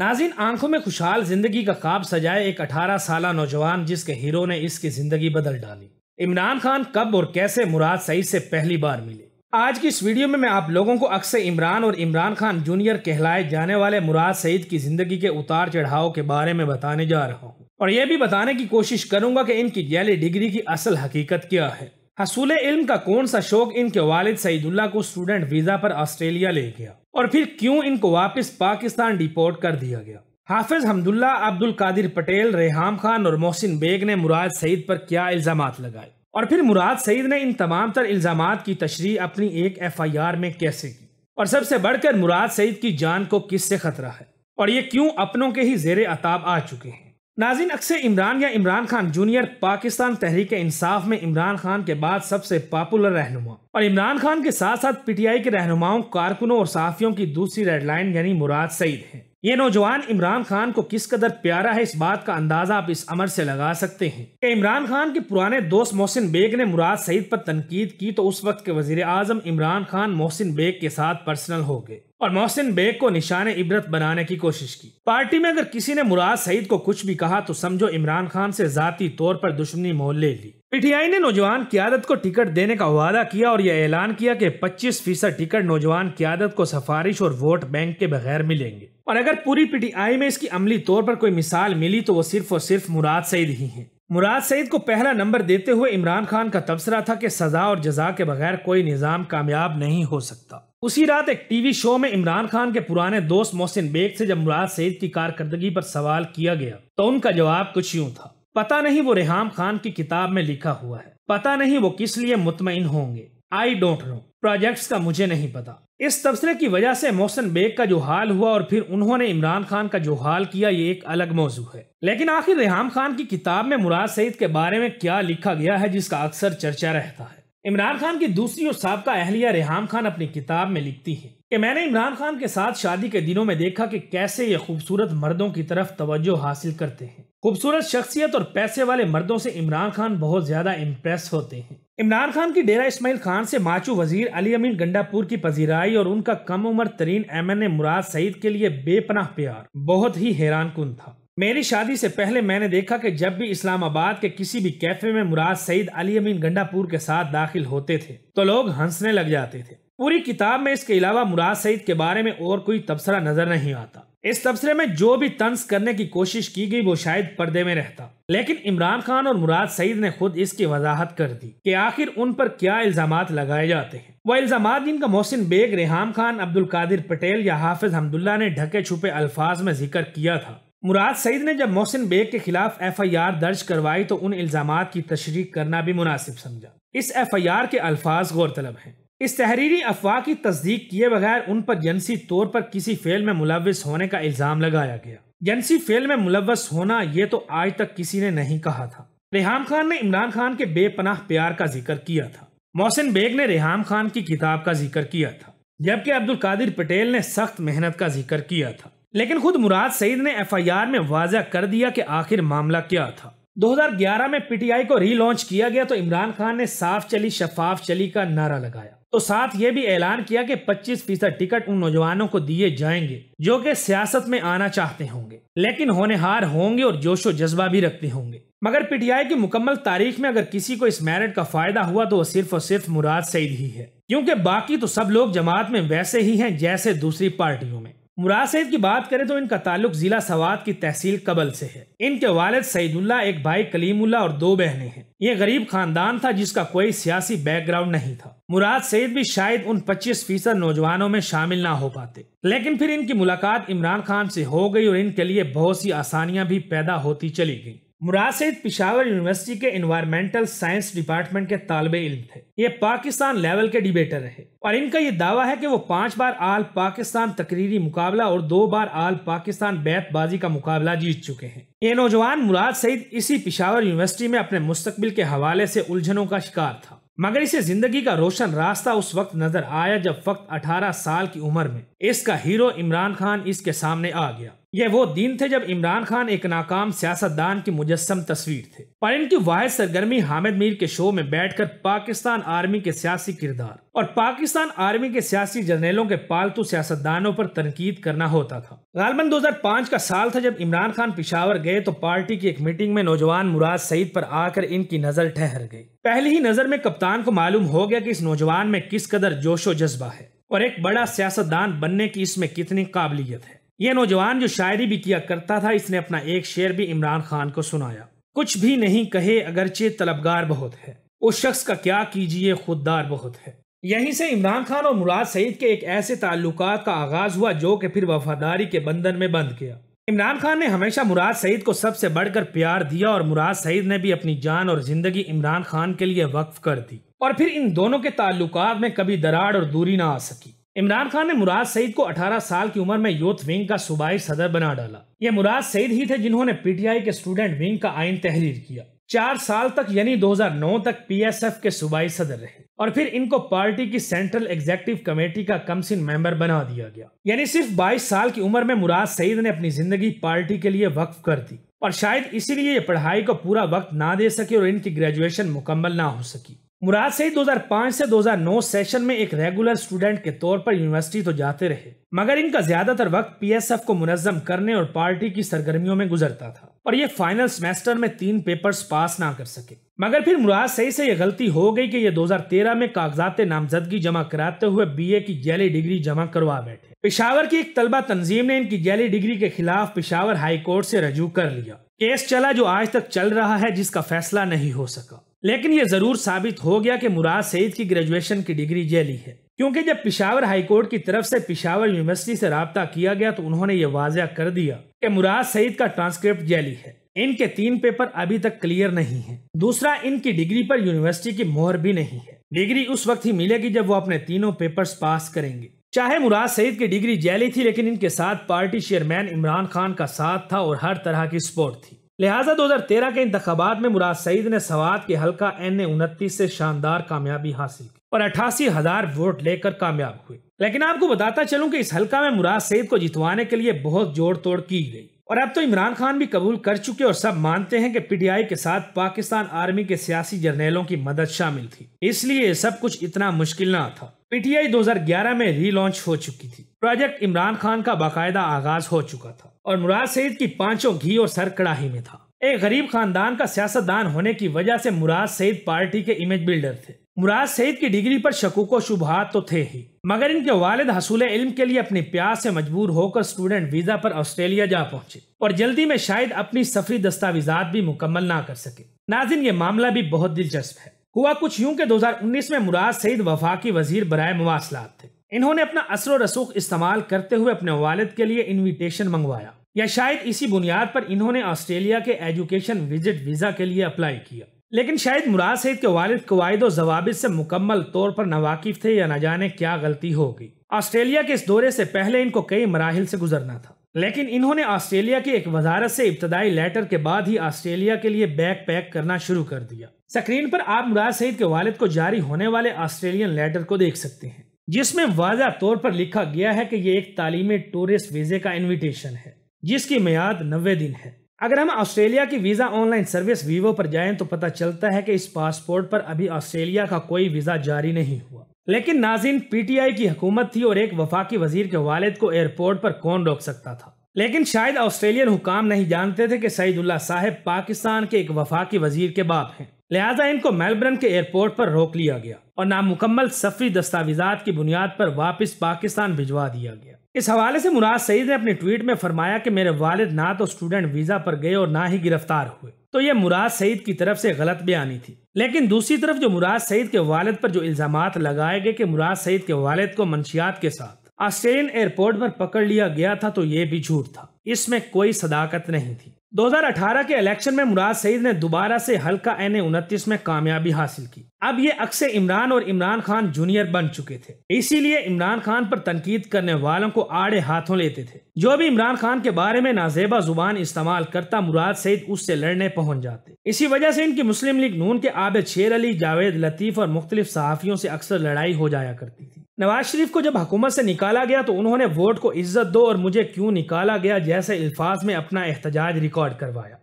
नाजिन आंखों में खुशहाल जिंदगी का ख्वाब सजाए एक 18 साल नौजवान जिसके हीरो ने इसकी जिंदगी बदल डाली इमरान खान कब और कैसे मुराद सईद से पहली बार मिले आज की इस वीडियो में मैं आप लोगों को अक्सर इमरान और इमरान खान जूनियर कहलाए जाने वाले मुराद सईद की ज़िंदगी के उतार चढ़ाव के बारे में बताने जा रहा हूँ और यह भी बताने की कोशिश करूंगा की इनकी गैली डिग्री की असल हकीकत क्या है हसूल इल्म का कौन सा शौक इनके वालिद सईदुल्ला को स्टूडेंट वीज़ा पर ऑस्ट्रेलिया ले गया और फिर क्यों इनको वापस पाकिस्तान डिपोर्ट कर दिया गया हाफिज हमदुल्ला अब्दुल कादिर पटेल रेहाम खान और मोहसिन बेग ने मुराद सईद पर क्या इल्जाम लगाए और फिर मुराद सईद ने इन तमाम तर इल्जाम की तशरी अपनी एक एफ आई आर में कैसे की और सबसे बढ़कर मुराद सईद की जान को किससे खतरा है और ये क्यों अपनों के ही जेर अताब आ चुके हैं नाजिन अक्सर इमरान या इमरान खान जूनियर पाकिस्तान तहरीक इंसाफ में इमरान खान के बाद सबसे पॉपुलर रहनुमा और इमरान खान के साथ साथ पीटीआई के रहनुमाओं कारकुनों और साफियों की दूसरी रेड लाइन यानी मुराद सईद है ये नौजवान इमरान खान को किस कदर प्यारा है इस बात का अंदाजा आप इस अमर से लगा सकते हैं कि इमरान खान के पुराने दोस्त मोहसिन बेग ने मुराद सईद पर तनकीद की तो उस वक्त के वजीर आजम इमरान खान मोहसिन बेग के साथ पर्सनल हो गए और मोहसिन बेग को निशान इबरत बनाने की कोशिश की पार्टी में अगर किसी ने मुराद सईद को कुछ भी कहा तो समझो इमरान खान से जाती तौर पर दुश्मनी मोल ले ली पीटीआई ने नौजवान क्यादत को टिकट देने का वादा किया और यह ऐलान किया कि 25 फीसद टिकट नौजवान क्यादत को सफारिश और वोट बैंक के बगैर मिलेंगे और अगर पूरी पीटीआई में इसकी अमली तौर पर कोई मिसाल मिली तो वो सिर्फ और सिर्फ मुराद सईद ही हैं मुराद सईद को पहला नंबर देते हुए इमरान खान का तबसरा था कि सजा और जजा के बगैर कोई निज़ाम कामयाब नहीं हो सकता उसी रात एक टीवी शो में इमरान खान के पुराने दोस्त मोहसिन बेग से जब मुराद सईद की कारकर्दगी पर सवाल किया गया तो उनका जवाब कुछ यूं था पता नहीं वो रेहम खान की किताब में लिखा हुआ है पता नहीं वो किस लिए मुतमिन होंगे आई डोंट नो प्रोजेक्ट्स का मुझे नहीं पता इस तबसरे की वजह से मोहसन बेग का जो हाल हुआ और फिर उन्होंने इमरान खान का जो हाल किया ये एक अलग मौजू है लेकिन आखिर रेहम खान की किताब में मुराद सईद के बारे में क्या लिखा गया है जिसका अक्सर चर्चा रहता है इमरान खान की दूसरी और सबका अहलिया रेहम खान अपनी किताब में लिखती है कि मैंने इमरान खान के साथ शादी के दिनों में देखा कि कैसे ये खूबसूरत मर्दों की तरफ तवज्जो हासिल करते हैं खूबसूरत शख्सियत और पैसे वाले मर्दों से इमरान खान बहुत ज्यादा इम्प्रेस होते हैं इमरान खान की डेरा इसमाइल खान से माचू वजीर अली अमीन गंडापुर की पजीराई और उनका कम उम्र तरीन ए मुराद सईद के लिए बेपनाह प्यार बहुत ही हैरान कन था मेरी शादी से पहले मैंने देखा कि जब भी इस्लामाबाद के किसी भी कैफे में मुराद सईद अली अमीन गंडापुर के साथ दाखिल होते थे तो लोग हंसने लग जाते थे पूरी किताब में इसके अलावा मुराद सईद के बारे में और कोई तबसरा नजर नहीं आता इस तबसरे में जो भी तंज करने की कोशिश की गई वो शायद पर्दे में रहता लेकिन इमरान खान और मुराद सईद ने खुद इसकी वजाहत कर दी कि आखिर उन पर क्या इल्जाम लगाए जाते हैं वह इल्जाम जिनका मोहसिन बेग रेहाम खान अब्दुल कादिर पटेल या हाफिज हमदुल्ला ने ढके छुपे अल्फाज में जिक्र किया था मुराद सईद ने जब मोहसिन बेग के खिलाफ एफ आई आर दर्ज करवाई तो उन इल्जाम की तशरी करना भी मुनासिब समझा इस एफ आई आर के अल्फाज गौरतलब हैं इस तहरीरी अफवाह की तस्दीक किए बगैर उन पर जन्सी तौर पर किसी फेल में मुलविस होने का इल्ज़ाम लगाया गया जन्सी फेल में मुलवस होना ये तो आज तक किसी ने नहीं कहा था रेहम खान ने इमरान खान के बेपनाह प्यार का जिक्र किया था मोहसिन बेग ने रेहम खान की किताब का जिक्र किया था जबकि अब्दुल कादिर पटेल ने सख्त मेहनत का जिक्र किया था लेकिन खुद मुराद सईद ने एफ आई आर में वाजह कर दिया कि आखिर मामला क्या था 2011 में पीटीआई को रीलॉन्च किया गया तो इमरान खान ने साफ चली शफाफ चली का नारा लगाया तो साथ ये भी ऐलान किया कि 25 फीसद टिकट उन नौजवानों को दिए जाएंगे जो कि सियासत में आना चाहते होंगे लेकिन होनेहार होंगे और जोशो जज्बा भी रखते होंगे मगर पीटीआई की मुकम्मल तारीख में अगर किसी को इस मैरिट का फायदा हुआ तो वो सिर्फ और सिर्फ मुराद सईद ही है क्योंकि बाकी तो सब लोग जमात में वैसे ही हैं जैसे दूसरी पार्टियों में मुराद सईद की बात करें तो इनका ताल्लुक जिला सवाद की तहसील कबल से है इनके वालिद सईदुल्ला एक भाई कलीमुल्ला और दो बहनें हैं ये गरीब खानदान था जिसका कोई सियासी बैकग्राउंड नहीं था मुराद सईद भी शायद उन 25 फीसद नौजवानों में शामिल ना हो पाते लेकिन फिर इनकी मुलाकात इमरान खान से हो गई और इनके लिए बहुत सी आसानियां भी पैदा होती चली गई मुराद सईद पिशावर यूनिवर्सिटी के इन्वायरमेंटल साइंस डिपार्टमेंट के तालब इल्म थे ये पाकिस्तान लेवल के डिबेटर रहे और इनका ये दावा है कि वो पांच बार आल पाकिस्तान तकरीरी मुकाबला और दो बार आल पाकिस्तान बैतबाजी का मुकाबला जीत चुके हैं ये नौजवान मुराद सईद इसी पिशावर यूनिवर्सिटी में अपने मुस्तबिल के हवाले से उलझनों का शिकार था मगर इसे जिंदगी का रोशन रास्ता उस वक्त नजर आया जब वक्त 18 साल की उम्र में इसका हीरो इमरान खान इसके सामने आ गया यह वो दिन थे जब इमरान खान एक नाकाम सियासतदान की मुजस्म तस्वीर थे पर इनकी वाहिद सरगर्मी हामिद मीर के शो में बैठकर पाकिस्तान आर्मी के सियासी किरदार और पाकिस्तान आर्मी के सियासी जर्नेलों के पालतू सियासतदानों पर तनकीद करना होता था गालबन 2005 का साल था जब इमरान खान पिशावर गए तो पार्टी की एक मीटिंग में नौजवान मुराद सईद पर आकर इनकी नजर ठहर गई पहली ही नजर में कप्तान को मालूम हो गया की इस नौजवान में किस कदर जोशो जज्बा है और एक बड़ा सियासतदान बनने की इसमें कितनी काबिलियत है यह नौजवान जो शायरी भी किया करता था इसने अपना एक शेर भी इमरान खान को सुनाया कुछ भी नहीं कहे अगरचे तलबगार बहुत है उस शख्स का क्या कीजिए खुददार बहुत है यहीं से इमरान खान और मुराद सईद के एक ऐसे ताल्लुक का आगाज हुआ जो कि फिर वफादारी के बंधन में बंद किया इमरान खान ने हमेशा मुराद सईद को सबसे बढ़कर प्यार दिया और मुराद सईद ने भी अपनी जान और जिंदगी इमरान खान के लिए वक्फ कर दी और फिर इन दोनों के ताल्लुक में कभी दरार और दूरी ना आ सकी इमरान खान ने मुराद सईद को 18 साल की उम्र में यूथ विंग का सूबाई सदर बना डाला ये मुराद सईद ही थे जिन्होंने पीटीआई के स्टूडेंट विंग का आइन तहरीर किया चार साल तक यानी 2009 तक पीएसएफ के सूबाई सदर रहे और फिर इनको पार्टी की सेंट्रल एग्जेक्टिव कमेटी का कमसिन मेंबर बना दिया गया यानी सिर्फ 22 साल की उम्र में मुराद सईद ने अपनी जिंदगी पार्टी के लिए वक्फ कर दी और शायद इसीलिए ये पढ़ाई को पूरा वक्त ना दे सके और इनकी ग्रेजुएशन मुकम्मल ना हो सकी मुराद सईद 2005 से 2009 सेशन में एक रेगुलर स्टूडेंट के तौर पर यूनिवर्सिटी तो जाते रहे मगर इनका ज्यादातर वक्त पीएसएफ को मुनजम करने और पार्टी की सरगर्मियों में गुजरता था और ये फाइनल सेमेस्टर में तीन पेपर्स पास ना कर सके मगर फिर मुराद सही से ये गलती हो गई कि ये 2013 में कागजात नामजदगी जमा कराते हुए बी की जैली डिग्री जमा करवा बैठे पिशावर की एक तलबा तंजीम ने इनकी जैली डिग्री के खिलाफ पिशावर हाई कोर्ट रजू कर लिया केस चला जो आज तक चल रहा है जिसका फैसला नहीं हो सका लेकिन ये जरूर साबित हो गया कि मुराद सईद की ग्रेजुएशन की डिग्री जैली है क्योंकि जब पिशावर हाईकोर्ट की तरफ से पिशावर यूनिवर्सिटी से रबता किया गया तो उन्होंने ये वाजिया कर दिया कि मुराद सईद का ट्रांसक्रिप्ट जैली है इनके तीन पेपर अभी तक क्लियर नहीं है दूसरा इनकी डिग्री पर यूनिवर्सिटी की मोहर भी नहीं है डिग्री उस वक्त ही मिलेगी जब वो अपने तीनों पेपर्स पास करेंगे चाहे मुराद सईद की डिग्री जैली थी लेकिन इनके साथ पार्टी चेयरमैन इमरान खान का साथ था और हर तरह की सपोर्ट थी लिहाजा 2013 के इंतबात में मुराद सईद ने सवाद के हल्का एन ए उनतीस से शानदार कामयाबी हासिल की और अठासी हजार वोट लेकर कामयाब हुए लेकिन आपको बताता चलूं कि इस हल्का में मुराद सईद को जितवाने के लिए बहुत जोड़ तोड़ की गई और अब तो इमरान खान भी कबूल कर चुके और सब मानते हैं कि आई के साथ पाकिस्तान आर्मी के सियासी जर्नेलों की मदद शामिल थी इसलिए सब कुछ इतना मुश्किल ना था पीटीआई 2011 में रीलॉन्च हो चुकी थी प्रोजेक्ट इमरान खान का बाकायदा आगाज हो चुका था और मुराद सईद की पांचों घी और सर कड़ाही में था एक गरीब खानदान का सियासतदान होने की वजह से मुराद सईद पार्टी के इमेज बिल्डर थे मुराद सईद की डिग्री पर शकूक शुभहात तो थे ही मगर इनके वालिद हसूल इल्म के लिए अपनी प्यास से मजबूर होकर स्टूडेंट वीजा पर ऑस्ट्रेलिया जा पहुंचे और जल्दी में शायद अपनी सफरी दस्तावेजात भी मुकम्मल ना कर सके नाजिन ये मामला भी बहुत दिलचस्प है हुआ कुछ यूं कि 2019 में मुराद सईद वफाकी वजीर बरए मवासलात थे इन्होंने अपना असर रसूख इस्तेमाल करते हुए अपने वालिद के लिए इन्विटेशन मंगवाया या शायद इसी बुनियाद पर इन्होंने ऑस्ट्रेलिया के एजुकेशन विजिट वीज़ा के लिए अप्लाई किया लेकिन शायद मुराद सईद के वालिद कवायद और जवाब से मुकम्मल तौर पर नावाकिफ थे या न जाने क्या गलती हो गई ऑस्ट्रेलिया के इस दौरे से पहले इनको कई मराहल से गुजरना था लेकिन इन्होंने ऑस्ट्रेलिया की एक वजारत से इब्तदाई लेटर के बाद ही ऑस्ट्रेलिया के लिए बैग पैक करना शुरू कर दिया स्क्रीन पर आप मुराद सईद के वालिद को जारी होने वाले ऑस्ट्रेलियन लेटर को देख सकते हैं जिसमें वाजा तौर पर लिखा गया है कि ये एक तालीमी टूरिस्ट वीज़े का इन्विटेशन है जिसकी मियाद नब्बे दिन है अगर हम ऑस्ट्रेलिया की वीज़ा ऑनलाइन सर्विस वीवो पर जाएं तो पता चलता है कि इस पासपोर्ट पर अभी ऑस्ट्रेलिया का कोई वीज़ा जारी नहीं हुआ लेकिन नाजिन पीटीआई की हुकूमत थी और एक वफाकी वजीर के वालिद को एयरपोर्ट पर कौन रोक सकता था लेकिन शायद ऑस्ट्रेलियन हुकाम नहीं जानते थे कि सईदुल्ला साहब पाकिस्तान के एक वफाकी वजीर के बाप हैं लिहाजा इनको मेलबर्न के एयरपोर्ट पर रोक लिया गया और नामुकम्मल सफरी दस्तावेजा की बुनियाद पर वापस पाकिस्तान भिजवा दिया गया इस हवाले से मुराद सईद ने अपने ट्वीट में फरमाया कि मेरे वालिद ना तो स्टूडेंट वीजा पर गए और ना ही गिरफ्तार हुए तो ये मुराद सईद की तरफ से गलत बयानी थी लेकिन दूसरी तरफ जो मुराद सईद के वालिद पर जो इल्जाम लगाए गए कि मुराद सईद के वालिद को मंशियात के साथ ऑस्ट्रेलियन एयरपोर्ट पर पकड़ लिया गया था तो ये भी झूठ था इसमें कोई सदाकत नहीं थी 2018 के इलेक्शन में मुराद सईद ने दोबारा से हल्का एन उनतीस में कामयाबी हासिल की अब ये अक्सर इमरान और इमरान खान जूनियर बन चुके थे इसीलिए इमरान खान पर तनकीद करने वालों को आड़े हाथों लेते थे जो भी इमरान खान के बारे में नाजेबा जुबान इस्तेमाल करता मुराद सईद उससे लड़ने पहुंच जाते इसी वजह से इनकी मुस्लिम लीग नून के आबे शेर अली जावेद लतीफ और मुख्तलिफ सहाफ़ियों से अक्सर लड़ाई हो जाया करती थी नवाज शरीफ को जब हुकूमत से निकाला गया तो उन्होंने वोट को इज्जत दो और मुझे क्यों निकाला गया जैसे अल्फाज में अपना एहतजाज रिकॉर्ड करवाया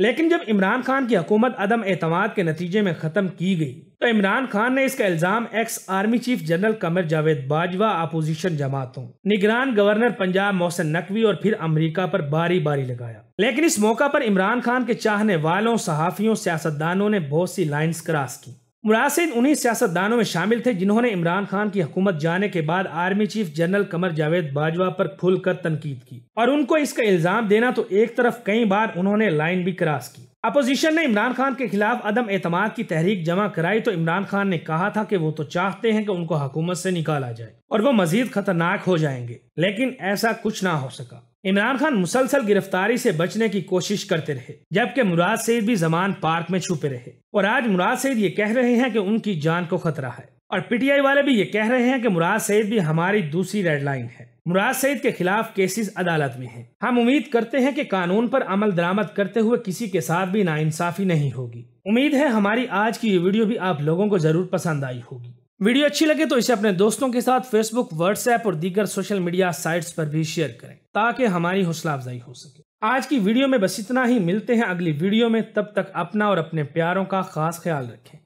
लेकिन जब इमरान खान की हुकूमत अदम एतमाद के नतीजे में ख़त्म की गई तो इमरान खान ने इसका इल्ज़ाम ex army chief general Qamar Javed Bajwa opposition जमातों निगरान गवर्नर पंजाब मोहसिन नकवी और फिर अमरीका पर बारी बारी लगाया लेकिन इस मौका पर इमरान खान के चाहने वालों सहाफ़ियों सियासतदानों ने बहुत सी लाइन्स क्रॉस की मुरासिद उन्हीं सियासतदानों में शामिल थे जिन्होंने इमरान खान की हुकूमत जाने के बाद army chief general Qamar Javed Bajwa पर खुलकर तनकीद की और उनको इसका इल्ज़ाम देना तो एक तरफ कई बार उन्होंने लाइन भी क्रॉस की अपोजिशन ने इमरान खान के खिलाफ अदम एतम की तहरीक जमा कराई तो इमरान खान ने कहा था कि वो तो चाहते हैं कि उनको हकूमत से निकाला जाए और वो मजीद खतरनाक हो जाएंगे लेकिन ऐसा कुछ ना हो सका इमरान खान मुसलसल गिरफ्तारी से बचने की कोशिश करते रहे जबकि मुराद सईद भी जमान पार्क में छुपे रहे और आज मुराद सईद ये कह रहे हैं कि उनकी जान को खतरा है और पीटीआई वाले भी ये कह रहे हैं कि मुराद सईद भी हमारी दूसरी रेड लाइन है मुराद सईद के खिलाफ केसेस अदालत में हैं हम उम्मीद करते हैं कि कानून पर अमल दरामद करते हुए किसी के साथ भी नाइंसाफी नहीं होगी उम्मीद है हमारी आज की ये वीडियो भी आप लोगों को जरूर पसंद आई होगी वीडियो अच्छी लगे तो इसे अपने दोस्तों के साथ फेसबुक व्हाट्सएप और दीगर सोशल मीडिया साइट्स पर भी शेयर करें ताकि हमारी हौसला अफजाई हो सके आज की वीडियो में बस इतना ही मिलते हैं अगली वीडियो में तब तक अपना और अपने प्यारों का खास ख्याल रखें